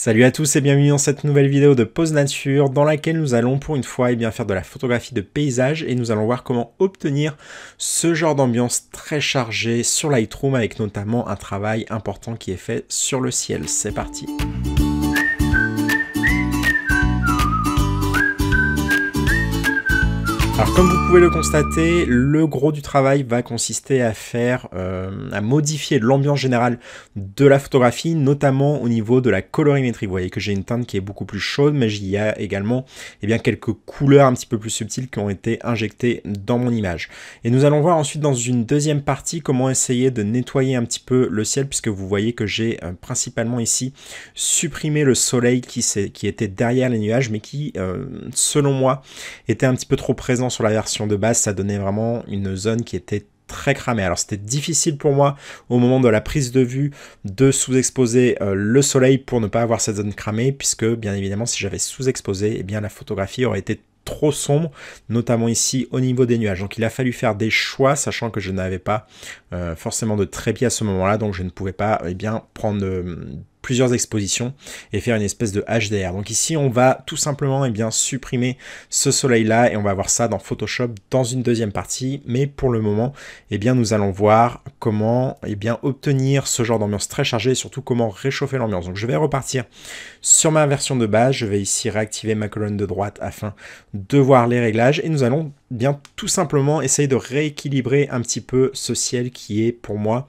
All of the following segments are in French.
Salut à tous et bienvenue dans cette nouvelle vidéo de Pause Nature dans laquelle nous allons pour une fois eh bien, faire de la photographie de paysage et nous allons voir comment obtenir ce genre d'ambiance très chargée sur Lightroom avec notamment un travail important qui est fait sur le ciel. C'est parti Alors comme vous pouvez le constater, le gros du travail va consister à faire, euh, à modifier l'ambiance générale de la photographie, notamment au niveau de la colorimétrie. Vous voyez que j'ai une teinte qui est beaucoup plus chaude, mais j'y a également eh bien, quelques couleurs un petit peu plus subtiles qui ont été injectées dans mon image. Et nous allons voir ensuite dans une deuxième partie comment essayer de nettoyer un petit peu le ciel, puisque vous voyez que j'ai euh, principalement ici supprimé le soleil qui, qui, était derrière les nuages, mais qui, euh, selon moi, était un petit peu trop présent sur la version de base, ça donnait vraiment une zone qui était très cramée. Alors c'était difficile pour moi au moment de la prise de vue de sous-exposer euh, le soleil pour ne pas avoir cette zone cramée, puisque bien évidemment si j'avais sous-exposé, eh bien la photographie aurait été trop sombre, notamment ici au niveau des nuages. Donc il a fallu faire des choix, sachant que je n'avais pas euh, forcément de trépied à ce moment-là, donc je ne pouvais pas eh bien prendre euh, expositions et faire une espèce de HDR. Donc ici, on va tout simplement et eh bien, supprimer ce soleil-là et on va voir ça dans Photoshop dans une deuxième partie. Mais pour le moment, et eh bien, nous allons voir comment et eh bien, obtenir ce genre d'ambiance très chargée et surtout comment réchauffer l'ambiance. Donc je vais repartir sur ma version de base. Je vais ici réactiver ma colonne de droite afin de voir les réglages et nous allons bien tout simplement essayer de rééquilibrer un petit peu ce ciel qui est pour moi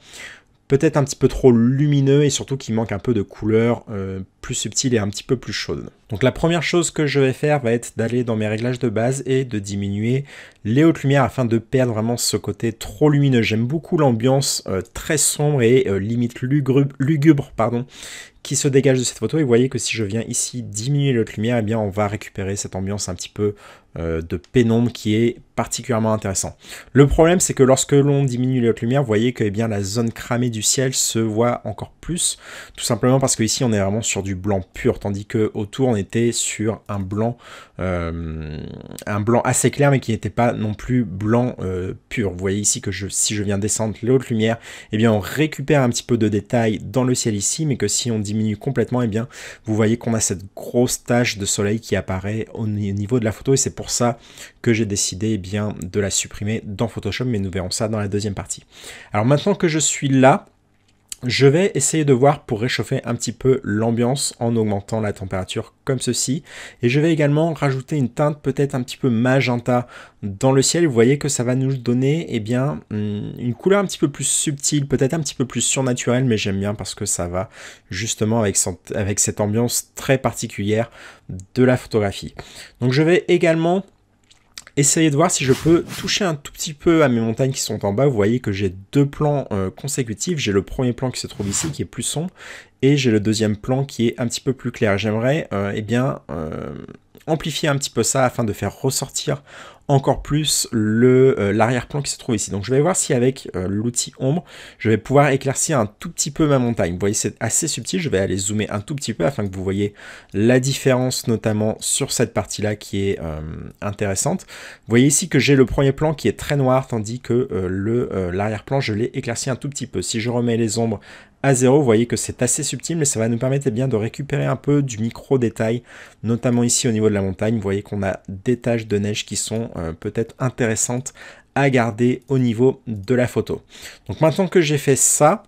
peut-être un petit peu trop lumineux et surtout qui manque un peu de couleur euh, plus subtile et un petit peu plus chaude. Donc la première chose que je vais faire va être d'aller dans mes réglages de base et de diminuer les hautes lumières afin de perdre vraiment ce côté trop lumineux. J'aime beaucoup l'ambiance euh, très sombre et euh, limite lugubre, pardon, qui se dégage de cette photo et vous voyez que si je viens ici diminuer hautes lumière, eh bien on va récupérer cette ambiance un petit peu euh, de pénombre qui est particulièrement intéressant. Le problème, c'est que lorsque l'on diminue la lumière, vous voyez que eh bien, la zone cramée du ciel se voit encore plus, tout simplement parce qu'ici, on est vraiment sur du blanc pur, tandis que autour on était sur un blanc, euh, un blanc assez clair, mais qui n'était pas non plus blanc euh, vous voyez ici que si je viens descendre l'autre lumière, eh bien on récupère un petit peu de détails dans le ciel ici, mais que si on diminue complètement, eh bien vous voyez qu'on a cette grosse tache de soleil qui apparaît au niveau de la photo, et c'est pour ça que j'ai décidé eh bien de la supprimer dans Photoshop, mais nous verrons ça dans la deuxième partie. Alors maintenant que je suis là, je vais essayer de voir pour réchauffer un petit peu l'ambiance en augmentant la température comme ceci. Et je vais également rajouter une teinte peut-être un petit peu magenta dans le ciel. Vous voyez que ça va nous donner eh bien, hmm, une couleur un petit peu plus subtile, peut-être un petit peu plus surnaturelle, mais j'aime bien parce que ça va justement avec cette ambiance très particulière de la photographie. Donc je vais également Essayez de voir si je peux toucher un tout petit peu à mes montagnes qui sont en bas. Vous voyez que j'ai deux plans euh, consécutifs. J'ai le premier plan qui se trouve ici, qui est plus sombre, et j'ai le deuxième plan qui est un petit peu plus clair. J'aimerais, euh, eh bien, euh, amplifier un petit peu ça afin de faire ressortir encore plus le euh, l'arrière-plan qui se trouve ici. Donc je vais voir si avec euh, l'outil ombre, je vais pouvoir éclaircir un tout petit peu ma montagne. Vous voyez, c'est assez subtil, je vais aller zoomer un tout petit peu afin que vous voyez la différence notamment sur cette partie-là qui est euh, intéressante. Vous voyez ici que j'ai le premier plan qui est très noir, tandis que le l'arrière-plan, je l'ai éclairci un tout petit peu. Si je remets les ombres à zéro, vous voyez que c'est assez subtil, mais ça va nous permettre eh bien de récupérer un peu du micro-détail, notamment ici au niveau de la montagne. Vous voyez qu'on a des taches de neige qui sont euh, peut-être intéressante à garder au niveau de la photo. Donc maintenant que j'ai fait ça,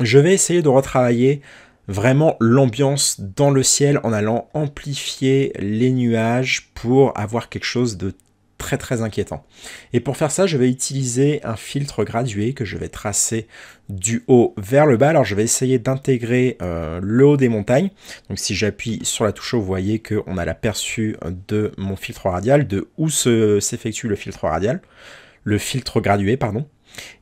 je vais essayer de retravailler vraiment l'ambiance dans le ciel en allant amplifier les nuages pour avoir quelque chose de très inquiétant. Et pour faire ça, je vais utiliser un filtre gradué que je vais tracer du haut vers le bas. Alors je vais essayer d'intégrer euh, le haut des montagnes. Donc si j'appuie sur la touche vous voyez on a l'aperçu de mon filtre radial, de où s'effectue le filtre radial, le filtre gradué, pardon.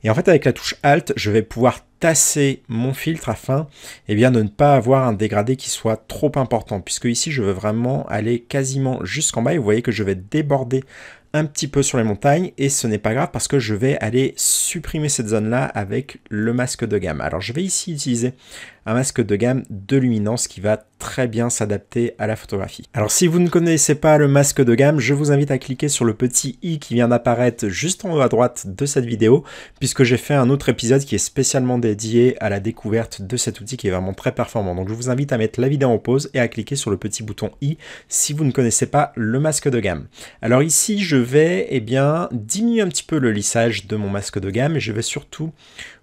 Et en fait, avec la touche Alt, je vais pouvoir tasser mon filtre afin et eh bien, de ne pas avoir un dégradé qui soit trop important, puisque ici, je veux vraiment aller quasiment jusqu'en bas, et vous voyez que je vais déborder un petit peu sur les montagnes et ce n'est pas grave parce que je vais aller supprimer cette zone là avec le masque de gamme. Alors je vais ici utiliser un masque de gamme de luminance qui va très bien s'adapter à la photographie. Alors si vous ne connaissez pas le masque de gamme, je vous invite à cliquer sur le petit i qui vient d'apparaître juste en haut à droite de cette vidéo, puisque j'ai fait un autre épisode qui est spécialement dédié à la découverte de cet outil qui est vraiment très performant. Donc je vous invite à mettre la vidéo en pause et à cliquer sur le petit bouton i si vous ne connaissez pas le masque de gamme. Alors ici, je vais eh bien diminuer un petit peu le lissage de mon masque de gamme et je vais surtout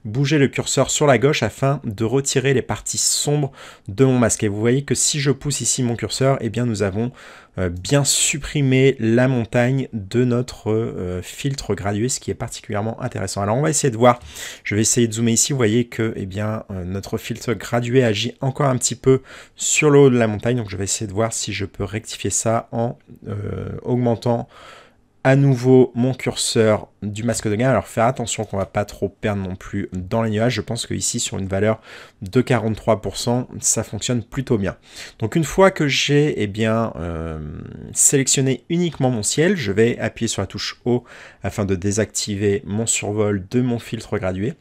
bouger le curseur sur la gauche afin de retirer les parties sombres de mon masque. Et vous voyez que si je pousse ici mon curseur, eh bien nous avons euh, bien supprimé la montagne de notre euh, filtre gradué, ce qui est particulièrement intéressant. Alors on va essayer de voir, je vais essayer de zoomer ici, vous voyez que eh bien, euh, notre filtre gradué agit encore un petit peu sur le haut de la montagne, donc je vais essayer de voir si je peux rectifier ça en augmentant à nouveau mon curseur du masque de gain. Alors faire attention qu'on va pas trop perdre non plus dans les nuages. Je pense que ici sur une valeur de 43%, ça fonctionne plutôt bien. Donc une fois que j'ai et eh bien euh, sélectionné uniquement mon ciel, je vais appuyer sur la touche haut afin de désactiver mon survol de mon filtre gradué.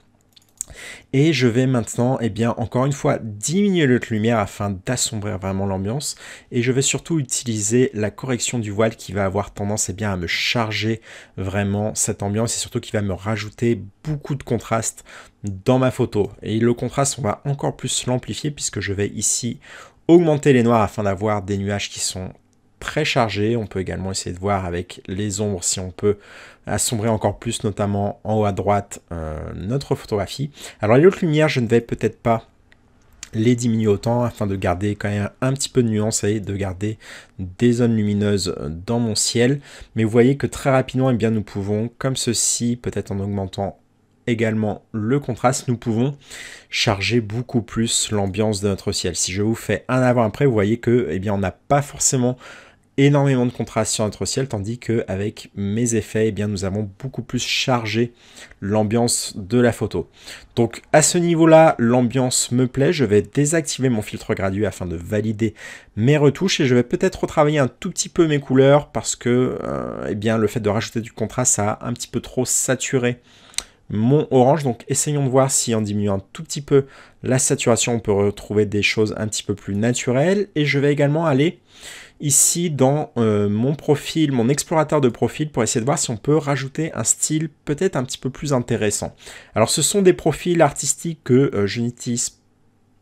Et je vais maintenant, eh bien, encore une fois, diminuer l'autre lumière afin d'assombrir vraiment l'ambiance. Et je vais surtout utiliser la correction du voile qui va avoir tendance et eh bien, à me charger vraiment cette ambiance et surtout qui va me rajouter beaucoup de contraste dans ma photo. Et le contraste, on va encore plus l'amplifier puisque je vais ici augmenter les noirs afin d'avoir des nuages qui sont très chargé. On peut également essayer de voir avec les ombres si on peut assombrer encore plus, notamment en haut à droite, euh, notre photographie. Alors les autres lumières, je ne vais peut-être pas les diminuer autant afin de garder quand même un petit peu de nuance et de garder des zones lumineuses dans mon ciel. Mais vous voyez que très rapidement, et eh bien, nous pouvons, comme ceci, peut-être en augmentant également le contraste, nous pouvons charger beaucoup plus l'ambiance de notre ciel. Si je vous fais un avant-après, vous voyez que eh bien, on n'a pas forcément énormément de contraste sur notre ciel, tandis que avec mes effets, eh bien, nous avons beaucoup plus chargé l'ambiance de la photo. Donc à ce niveau-là, l'ambiance me plaît, je vais désactiver mon filtre gradué afin de valider mes retouches et je vais peut-être retravailler un tout petit peu mes couleurs parce que euh, eh bien, le fait de rajouter du contraste, ça a un petit peu trop saturé mon orange. Donc essayons de voir si en diminuant un tout petit peu la saturation, on peut retrouver des choses un petit peu plus naturelles. Et je vais également aller ici dans euh, mon profil, mon explorateur de profil, pour essayer de voir si on peut rajouter un style peut-être un petit peu plus intéressant. Alors ce sont des profils artistiques que euh, je n'utilise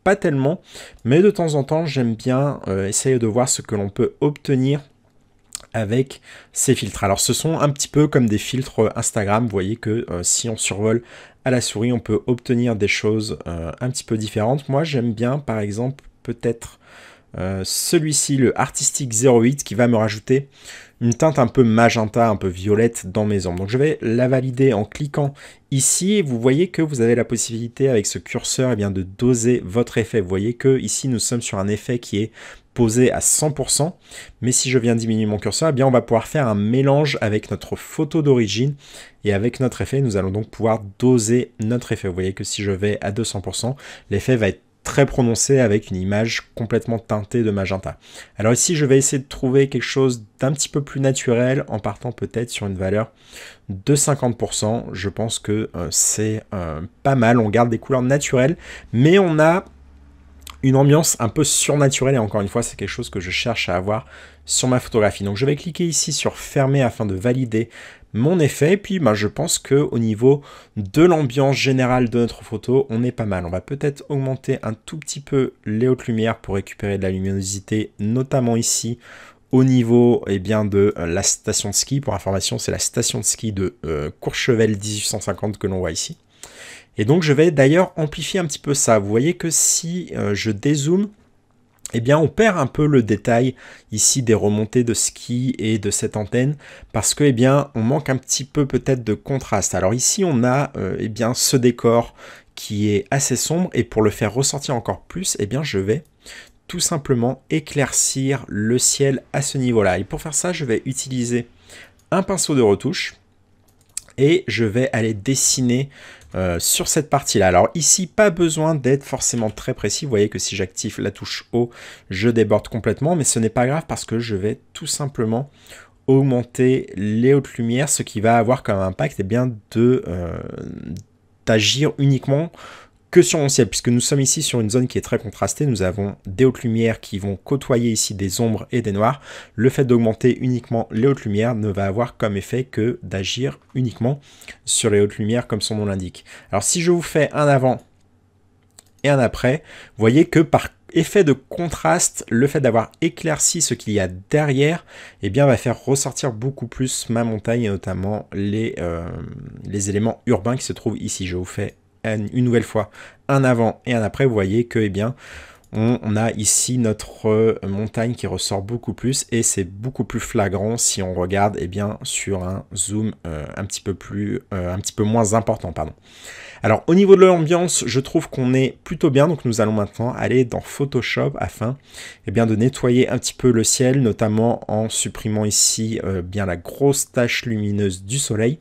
pas tellement, mais de temps en temps j'aime bien euh, essayer de voir ce que l'on peut obtenir avec ces filtres. Alors ce sont un petit peu comme des filtres Instagram, vous voyez que si on survole à la souris, on peut obtenir des choses un petit peu différentes. Moi j'aime bien par exemple peut-être euh, celui-ci, le Artistic 08, qui va me rajouter une teinte un peu magenta, un peu violette dans mes ombres. Donc je vais la valider en cliquant ici et vous voyez que vous avez la possibilité avec ce curseur eh bien, de doser votre effet. Vous voyez que ici nous sommes sur un effet qui est posé à 100%, mais si je viens diminuer mon curseur, eh bien on va pouvoir faire un mélange avec notre photo d'origine et avec notre effet, nous allons donc pouvoir doser notre effet. Vous voyez que si je vais à 200%, l'effet va être très prononcé avec une image complètement teintée de magenta. Alors ici, je vais essayer de trouver quelque chose d'un petit peu plus naturel en partant peut-être sur une valeur de 50%. Je pense que euh, c'est euh, pas mal, on garde des couleurs naturelles, mais on a une ambiance un peu surnaturelle et encore une fois c'est quelque chose que je cherche à avoir sur ma photographie. Donc je vais cliquer ici sur fermer afin de valider mon effet. Et puis, bah, je pense que au niveau de l'ambiance générale de notre photo, on est pas mal. On va peut-être augmenter un tout petit peu les hautes lumières pour récupérer de la luminosité, notamment ici au niveau eh bien, de euh, la station de ski. Pour information, c'est la station de ski de euh, Courchevel 1850 que l'on voit ici. Et donc je vais d'ailleurs amplifier un petit peu ça. Vous voyez que si euh, je dézoome, eh bien on perd un peu le détail ici des remontées de ski et de cette antenne parce que eh bien on manque un petit peu peut-être de contraste. Alors ici on a euh, eh bien ce décor qui est assez sombre et pour le faire ressortir encore plus, eh bien je vais tout simplement éclaircir le ciel à ce niveau-là. Et pour faire ça, je vais utiliser un pinceau de retouche et je vais aller dessiner euh, sur cette partie-là. Alors ici, pas besoin d'être forcément très précis. Vous voyez que si j'active la touche haut, je déborde complètement, mais ce n'est pas grave parce que je vais tout simplement augmenter les hautes lumières, ce qui va avoir comme impact et eh bien de euh, d'agir uniquement que sur mon ciel, puisque nous sommes ici sur une zone qui est très contrastée. Nous avons des hautes lumières qui vont côtoyer ici des ombres et des noirs. Le fait d'augmenter uniquement les hautes lumières ne va avoir comme effet que d'agir uniquement sur les hautes lumières comme son nom l'indique. Alors si je vous fais un avant et un après, vous voyez que par effet de contraste, le fait d'avoir éclairci ce qu'il y a derrière, eh bien, va faire ressortir beaucoup plus ma montagne et notamment les, euh, les éléments urbains qui se trouvent ici. Je vous fais une nouvelle fois un avant et un après, vous voyez que, eh bien, on, a ici notre euh, montagne qui ressort beaucoup plus et c'est beaucoup plus flagrant si on regarde eh bien, sur un zoom euh, un, petit peu plus, euh, un petit peu moins important. Pardon. Alors au niveau de l'ambiance, je trouve qu'on est plutôt bien, donc nous allons maintenant aller dans Photoshop afin eh bien, de nettoyer un petit peu le ciel, notamment en supprimant ici euh, bien la grosse tache lumineuse du soleil.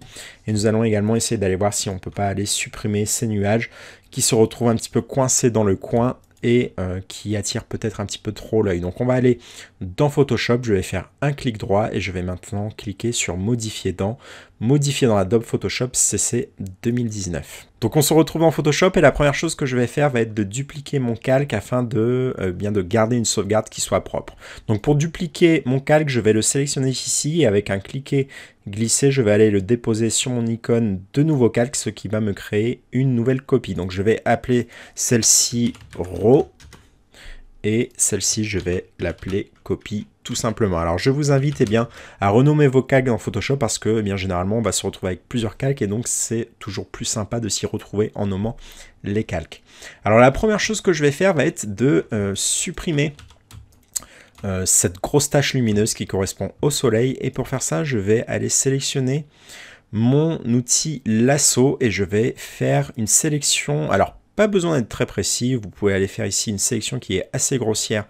Et nous allons également essayer d'aller voir si on ne peut pas aller supprimer ces nuages qui se retrouvent un petit peu coincés dans le coin et euh, qui attirent peut-être un petit peu trop l'œil. Donc on va aller dans Photoshop, je vais faire un clic droit et je vais maintenant cliquer sur modifier dans Modifier dans Adobe Photoshop CC 2019. Donc on se retrouve en Photoshop et la première chose que je vais faire va être de dupliquer mon calque afin de euh, bien de garder une sauvegarde qui soit propre. Donc pour dupliquer mon calque, je vais le sélectionner ici et avec un cliquer glisser, je vais aller le déposer sur mon icône de nouveau calque, ce qui va me créer une nouvelle copie. Donc je vais appeler celle-ci RAW et celle-ci je vais l'appeler copie tout simplement. Alors je vous invite et eh bien, à renommer vos calques dans Photoshop parce que eh bien, généralement on va se retrouver avec plusieurs calques et donc c'est toujours plus sympa de s'y retrouver en nommant les calques. Alors la première chose que je vais faire va être de euh, supprimer euh, cette grosse tache lumineuse qui correspond au soleil et pour faire ça je vais aller sélectionner mon outil lasso et je vais faire une sélection alors pas besoin d'être très précis, vous pouvez aller faire ici une sélection qui est assez grossière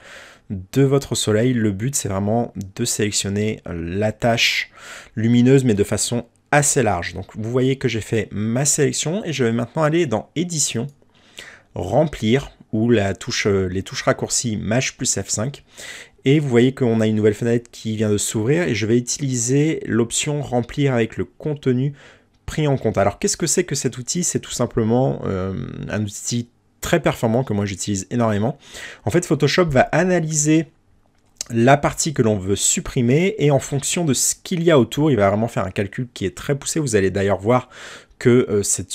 de votre soleil. Le but, c'est vraiment de sélectionner la tâche lumineuse, mais de façon assez large. Donc vous voyez que j'ai fait ma sélection et je vais maintenant aller dans édition, remplir, ou la touche, les touches raccourcies MASH plus F5. Et vous voyez qu'on a une nouvelle fenêtre qui vient de s'ouvrir et je vais utiliser l'option remplir avec le contenu en compte. Alors qu'est-ce que c'est que cet outil C'est tout simplement euh, un outil très performant que moi j'utilise énormément. En fait, Photoshop va analyser la partie que l'on veut supprimer et en fonction de ce qu'il y a autour, il va vraiment faire un calcul qui est très poussé. Vous allez d'ailleurs voir que euh, c'est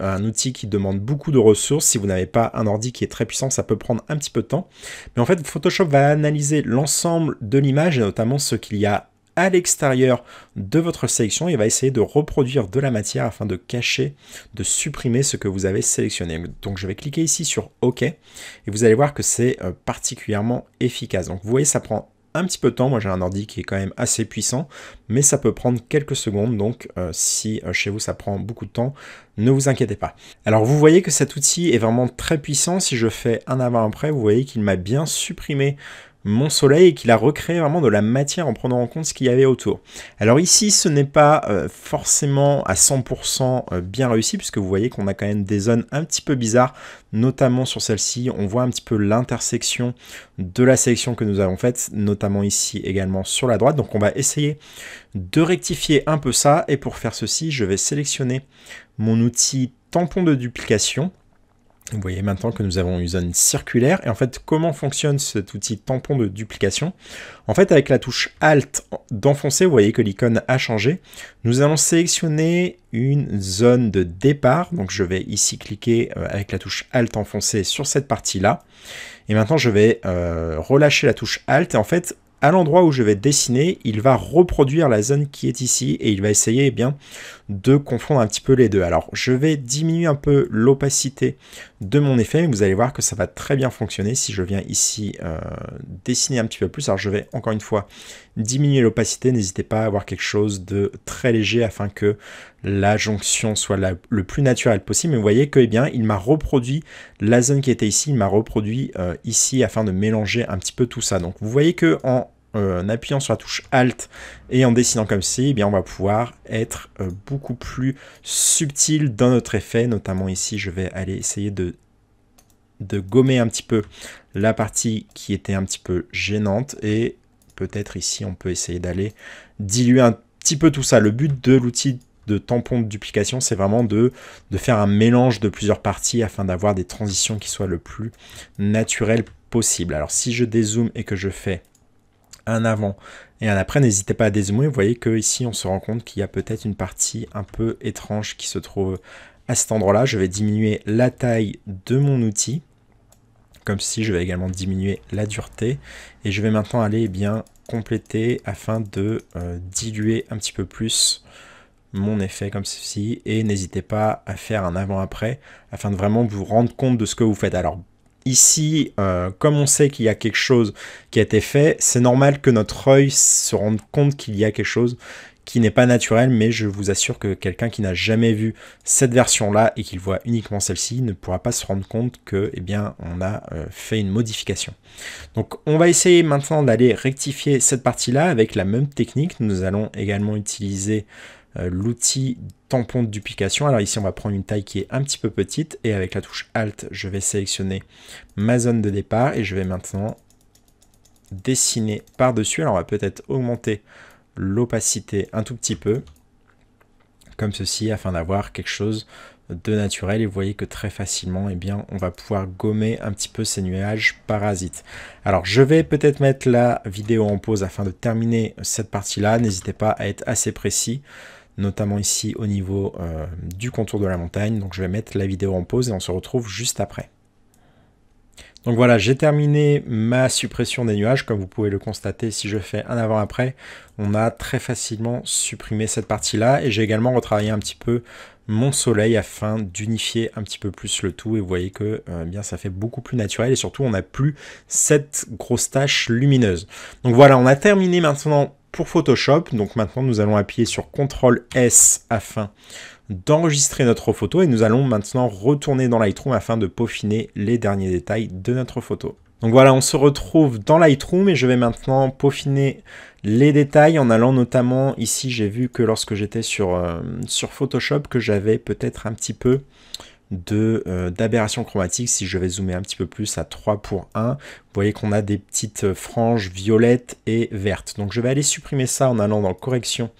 un outil qui demande beaucoup de ressources. Si vous n'avez pas un ordi qui est très puissant, ça peut prendre un petit peu de temps. Mais en fait, Photoshop va analyser l'ensemble de l'image et notamment ce qu'il y a à l'extérieur de votre sélection il va essayer de reproduire de la matière afin de cacher, de supprimer ce que vous avez sélectionné. Donc je vais cliquer ici sur OK et vous allez voir que c'est euh, particulièrement efficace. Donc vous voyez, ça prend un petit peu de temps. Moi, j'ai un ordi qui est quand même assez puissant, mais ça peut prendre quelques secondes. Donc, euh, si euh, chez vous, ça prend beaucoup de temps, ne vous inquiétez pas. Alors, vous voyez que cet outil est vraiment très puissant. Si je fais un avant-après, vous voyez qu'il m'a bien supprimé mon soleil et qu'il a recréé vraiment de la matière en prenant en compte ce qu'il y avait autour. Alors ici, ce n'est pas euh, forcément à 100% euh, bien réussi puisque vous voyez qu'on a quand même des zones un petit peu bizarres, notamment sur celle-ci. On voit un petit peu l'intersection de la sélection que nous avons faite, notamment ici également sur la droite. Donc on va essayer de rectifier un peu ça et pour faire ceci, je vais sélectionner mon outil tampon de duplication vous voyez maintenant que nous avons une zone circulaire. Et en fait, comment fonctionne cet outil tampon de duplication En fait, avec la touche Alt d'enfoncer, vous voyez que l'icône a changé. Nous allons sélectionner une zone de départ. Donc, je vais ici cliquer euh, avec la touche Alt enfoncée sur cette partie-là. Et maintenant, je vais euh, relâcher la touche Alt. Et en fait, à l'endroit où je vais dessiner, il va reproduire la zone qui est ici et il va essayer eh bien, de confondre un petit peu les deux. Alors je vais diminuer un peu l'opacité de mon effet, mais vous allez voir que ça va très bien fonctionner si je viens ici euh, dessiner un petit peu plus. Alors je vais encore une fois diminuer l'opacité, n'hésitez pas à avoir quelque chose de très léger afin que la jonction soit le plus naturelle possible. Mais vous voyez que eh bien, il m'a reproduit la zone qui était ici, il m'a reproduit euh, ici afin de mélanger un petit peu tout ça. Donc vous voyez que en euh, en appuyant sur la touche Alt et en dessinant comme ci, eh bien on va pouvoir être euh, beaucoup plus subtil dans notre effet. Notamment ici, je vais aller essayer de, de gommer un petit peu la partie qui était un petit peu gênante. Et peut-être ici, on peut essayer d'aller diluer un petit peu tout ça. Le but de l'outil de tampon de duplication, c'est vraiment de, de faire un mélange de plusieurs parties afin d'avoir des transitions qui soient le plus naturelles possible. Alors si je dézoome et que je fais un avant et un après. N'hésitez pas à dézoomer. Vous voyez que ici on se rend compte qu'il y a peut-être une partie un peu étrange qui se trouve à cet endroit-là. Je vais diminuer la taille de mon outil. Comme si je vais également diminuer la dureté. Et je vais maintenant aller eh bien compléter afin de euh, diluer un petit peu plus mon effet comme ceci et n'hésitez pas à faire un avant-après afin de vraiment vous rendre compte de ce que vous faites. Alors ici, euh, comme on sait qu'il y a quelque chose qui a été fait, c'est normal que notre œil se rende compte qu'il y a quelque chose qui n'est pas naturel, mais je vous assure que quelqu'un qui n'a jamais vu cette version-là et qui voit uniquement celle-ci ne pourra pas se rendre compte que, eh bien, on a euh, fait une modification. Donc, on va essayer maintenant d'aller rectifier cette partie-là avec la même technique. Nous allons également utiliser euh, l'outil tampon de duplication. Alors ici, on va prendre une taille qui est un petit peu petite et avec la touche Alt, je vais sélectionner ma zone de départ et je vais maintenant dessiner par-dessus. Alors on va peut-être augmenter l'opacité un tout petit peu comme ceci afin d'avoir quelque chose de naturel et vous voyez que très facilement et eh bien on va pouvoir gommer un petit peu ces nuages parasites. Alors je vais peut-être mettre la vidéo en pause afin de terminer cette partie là, n'hésitez pas à être assez précis notamment ici au niveau euh, du contour de la montagne. Donc je vais mettre la vidéo en pause et on se retrouve juste après. Donc voilà, j'ai terminé ma suppression des nuages. Comme vous pouvez le constater, si je fais un avant-après, on a très facilement supprimé cette partie-là. Et j'ai également retravaillé un petit peu mon soleil afin d'unifier un petit peu plus le tout. Et vous voyez que euh, eh bien, ça fait beaucoup plus naturel. Et surtout, on n'a plus cette grosse tache lumineuse. Donc voilà, on a terminé maintenant pour Photoshop. Donc maintenant, nous allons appuyer sur CTRL S afin d'enregistrer notre photo et nous allons maintenant retourner dans Lightroom afin de peaufiner les derniers détails de notre photo. Donc voilà, on se retrouve dans Lightroom et je vais maintenant peaufiner les détails en allant notamment ici, j'ai vu que lorsque j'étais sur, euh, sur Photoshop que j'avais peut-être un petit peu euh, d'aberration chromatique. Si je vais zoomer un petit peu plus à 3 pour 1, vous voyez qu'on a des petites euh, franges violettes et vertes. Donc je vais aller supprimer ça en allant dans correction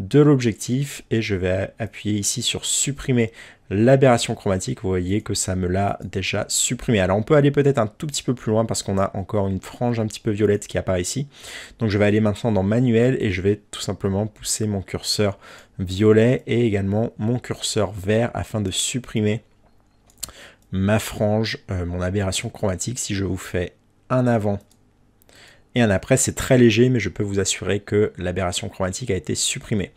de l'objectif et je vais appuyer ici sur supprimer l'aberration chromatique. Vous voyez que ça me l'a déjà supprimé. Alors on peut aller peut-être un tout petit peu plus loin parce qu'on a encore une frange un petit peu violette qui apparaît ici. Donc je vais aller maintenant dans manuel et je vais tout simplement pousser mon curseur violet et également mon curseur vert afin de supprimer ma frange, euh, mon aberration chromatique. Si je vous fais un avant et un après, c'est très léger, mais je peux vous assurer que l'aberration chromatique a été supprimée.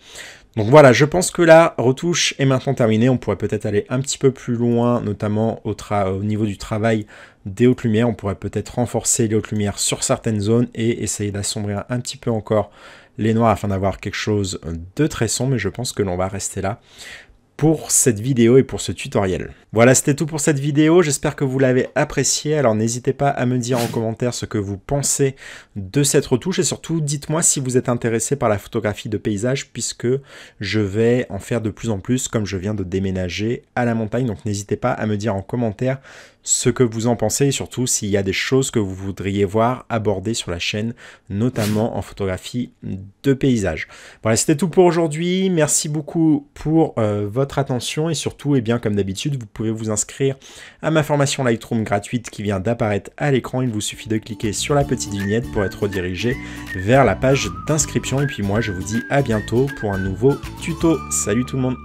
Donc voilà, je pense que la retouche est maintenant terminée. On pourrait peut-être aller un petit peu plus loin, notamment au, au niveau du travail des hautes lumières. On pourrait peut-être renforcer les hautes lumières sur certaines zones et essayer d'assombrir un petit peu encore les noirs afin d'avoir quelque chose de très sombre. Mais je pense que l'on va rester là pour cette vidéo et pour ce tutoriel. Voilà, c'était tout pour cette vidéo, j'espère que vous l'avez apprécié alors n'hésitez pas à me dire en commentaire ce que vous pensez de cette retouche, et surtout dites-moi si vous êtes intéressé par la photographie de paysage, puisque je vais en faire de plus en plus, comme je viens de déménager à la montagne, donc n'hésitez pas à me dire en commentaire ce que vous en pensez et surtout s'il y a des choses que vous voudriez voir abordées sur la chaîne, notamment en photographie de paysage. Voilà, c'était tout pour aujourd'hui. Merci beaucoup pour euh, votre attention et surtout, et eh bien comme d'habitude, vous pouvez vous inscrire à ma formation Lightroom gratuite qui vient d'apparaître à l'écran. Il vous suffit de cliquer sur la petite vignette pour être redirigé vers la page d'inscription. Et puis moi, je vous dis à bientôt pour un nouveau tuto. Salut tout le monde